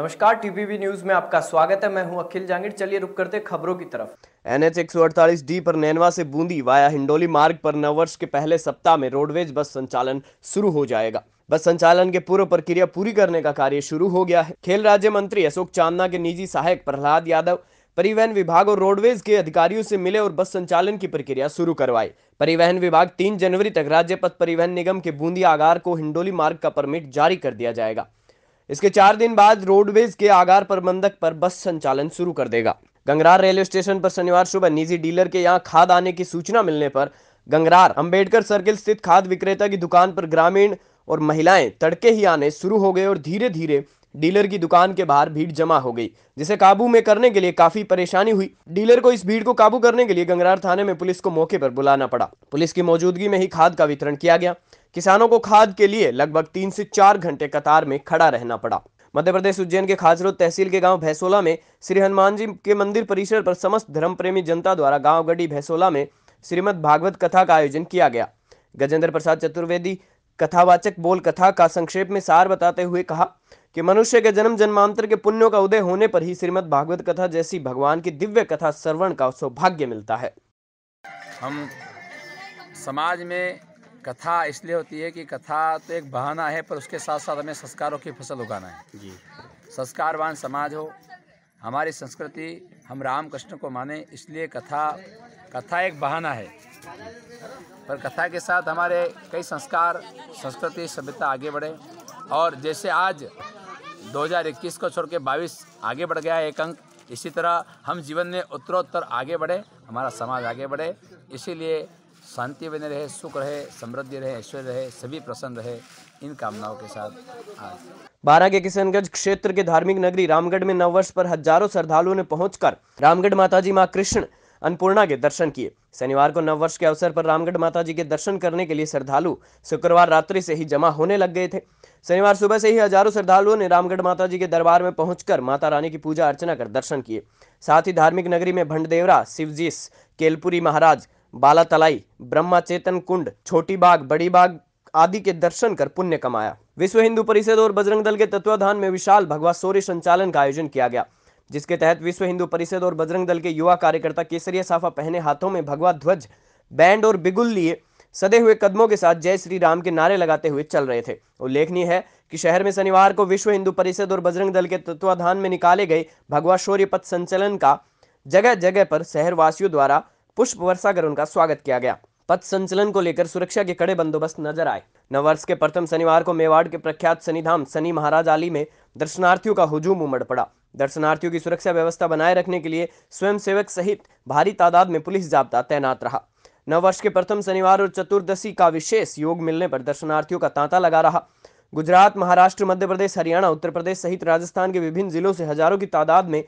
नमस्कार टीवीवी न्यूज में आपका स्वागत है मैं हूं अखिल जांगिड़ चलिए रुक करते खबरों की तरफ एन एच डी पर नैनवा से बूंदी वाया हिंडोली मार्ग पर नववर्ष के पहले सप्ताह में रोडवेज बस संचालन शुरू हो जाएगा बस संचालन के पूर्व प्रक्रिया पूरी करने का कार्य शुरू हो गया है खेल राज्य मंत्री अशोक चांदना के निजी सहायक प्रहलाद यादव परिवहन विभाग और रोडवेज के अधिकारियों से मिले और बस संचालन की प्रक्रिया शुरू करवाई परिवहन विभाग तीन जनवरी तक राज्य पथ परिवहन निगम के बूंदी आगार को हिंडोली मार्ग का परमिट जारी कर दिया जाएगा इसके चार दिन बाद रोडवेज के आगार प्रबंधक पर बस संचालन शुरू कर देगा गंगरार रेलवे स्टेशन पर शनिवार सुबह निजी डीलर के यहाँ खाद आने की सूचना मिलने पर गंगरार अंबेडकर सर्किल स्थित खाद विक्रेता की दुकान पर ग्रामीण और महिलाएं तड़के ही आने शुरू हो गए और धीरे धीरे डीलर की दुकान के बाहर भीड़ जमा हो गई जिसे काबू में करने के लिए काफी परेशानी हुई डीलर को इस भीड़ को काबू करने के लिए गंगरार थाने में पुलिस को मौके पर बुलाना पड़ा पुलिस की मौजूदगी में ही खाद का वितरण किया गया किसानों को खाद के लिए लगभग तीन से चार घंटे कतार में खड़ा रहना पड़ा मध्य प्रदेश उज्जैन के खाजरो तहसील के गांव भैसोला में श्री हनुमान जी के मंदिर परिसर पर समस्त धर्म प्रेमी जनता द्वारा गांव गढ़ी भैसोला में श्रीमद भागवत कथा का आयोजन किया गया गजेंद्र प्रसाद चतुर्वेदी कथावाचक बोल कथा का संक्षेप में सार बताते हुए कहा कि मनुष्य के जन्म जन्मांतर के पुण्यों का उदय होने पर ही श्रीमद भागवत कथा जैसी भगवान की दिव्य कथा श्रवण का सौभाग्य मिलता है हम समाज में कथा इसलिए होती है कि कथा तो एक बहाना है पर उसके साथ साथ हमें संस्कारों की फसल उगाना है जी संस्कारवान समाज हो हमारी संस्कृति हम राम कृष्ण को माने इसलिए कथा कथा एक बहाना है पर कथा के साथ हमारे कई संस्कार संस्कृति सभ्यता आगे बढ़े और जैसे आज 2021 को छोड़ के बाईस आगे बढ़ गया है एक अंक इसी तरह हम जीवन में उत्तरोत्तर आगे बढ़े हमारा समाज आगे बढ़े इसीलिए शांति बने रहे सुख रहे समृद्धि रहे ऐश्वर्य रहे सभी प्रसन्न रहे इन कामनाओं के साथ आज बारह के किशनगंज क्षेत्र के धार्मिक नगरी रामगढ़ में नववर्ष पर हजारों श्रद्धालुओं ने पहुंचकर रामगढ़ माताजी माँ कृष्ण अन्नपूर्णा के दर्शन किए शनिवार को नववर्ष के अवसर पर रामगढ़ माता जी के दर्शन करने के लिए श्रद्धालु शुक्रवार रात्रि से ही जमा होने लग गए थे शनिवार सुबह से ही हजारों श्रद्धालुओं ने रामगढ़ माता जी के दरबार में पहुंचकर माता रानी की पूजा अर्चना कर दर्शन किए साथ ही धार्मिक नगरी में भंडदेवरा शिवजीस केलपुरी महाराज बाला तलाई ब्रह्मा चेतन कुंड छोटी बाग बड़ी बाग आदि के दर्शन कर पुण्य कमाया विश्व हिंदू परिषद और बजरंग दल के तत्वाधान में विशाल भगवा सौर्य संचालन का आयोजन किया गया जिसके तहत विश्व हिंदू परिषद और बजरंग दल के युवा कार्यकर्ता केसरिया साफा पहने हाथों में भगवा ध्वज बैंड और बिगुल लिए सदे हुए कदमों के साथ जय श्री राम के नारे लगाते हुए चल रहे थे उल्लेखनीय है कि शहर में शनिवार को विश्व हिंदू परिषद और बजरंग दल के तत्वाधान में निकाले गए भगवा शौर्य पथ संचलन का जगह जगह पर शहरवासियों द्वारा पुष्प वर्षा कर उनका स्वागत किया गया पथ संचलन को लेकर सुरक्षा के कड़े बंदोबस्त नजर आए नववर्ष के प्रथम शनिवार को मेवाड़ के प्रख्यात शनिधाम सनी महाराज आली में दर्शनार्थियों का हुजूम उमड़ पड़ा दर्शनार्थियों की सुरक्षा व्यवस्था बनाए रखने के लिए स्वयंसेवक सहित भारी तादाद में पुलिस जाब्ता तैनात रहा नववर्ष के प्रथम शनिवार और चतुर्दशी का विशेष योग मिलने पर दर्शनार्थियों का तांता लगा रहा गुजरात महाराष्ट्र मध्य प्रदेश हरियाणा उत्तर प्रदेश सहित राजस्थान के विभिन्न जिलों से हजारों की तादाद में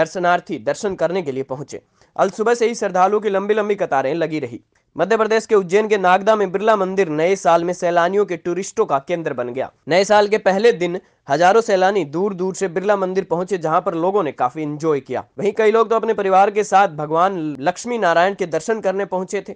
दर्शनार्थी दर्शन करने के लिए पहुंचे अल सुबह से ही श्रद्धालुओं की लंबी लंबी कतारें लगी रही मध्य प्रदेश के उज्जैन के नागदा में बिरला मंदिर नए साल में सैलानियों के टूरिस्टों का केंद्र बन गया नए साल के पहले दिन हजारों सैलानी दूर दूर से बिरला मंदिर पहुंचे जहां पर लोगों ने काफी एंजॉय किया वहीं कई लोग तो अपने परिवार के साथ भगवान लक्ष्मी नारायण के दर्शन करने पहुंचे थे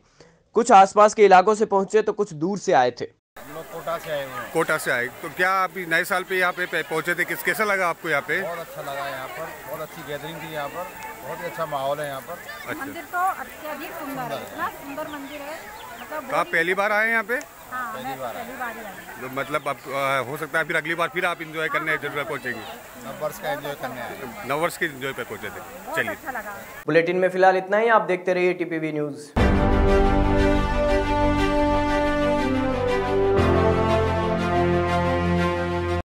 कुछ आसपास के इलाकों से पहुंचे तो कुछ दूर से आए थे कोटा से आए कोटा से आए तो क्या आप नए साल पे यहाँ पे पहुंचे थे किस कैसा लगा आपको यहाँ पे बहुत अच्छा लगा यहाँ पर बहुत अच्छी गैदरिंग थी यहाँ पर बहुत ही अच्छा माहौल है यहाँ पर अच्छा। मंदिर तो अत्यधिक सुंदर है इतना सुंदर मंदिर है मतलब तो आप पहली बार आए यहाँ पे हाँ, पहली बार पहली बार तो मतलब अब हो सकता है फिर अगली बार फिर आप इंजॉय करने हाँ, जरूर पहुँचेंगे नव वर्ष का एंजॉय करने नव वर्ष के एंजॉय पे पहुँचे थे चलिए अच्छा बुलेटिन में फिलहाल इतना ही आप देखते रहिए टीपीवी न्यूज़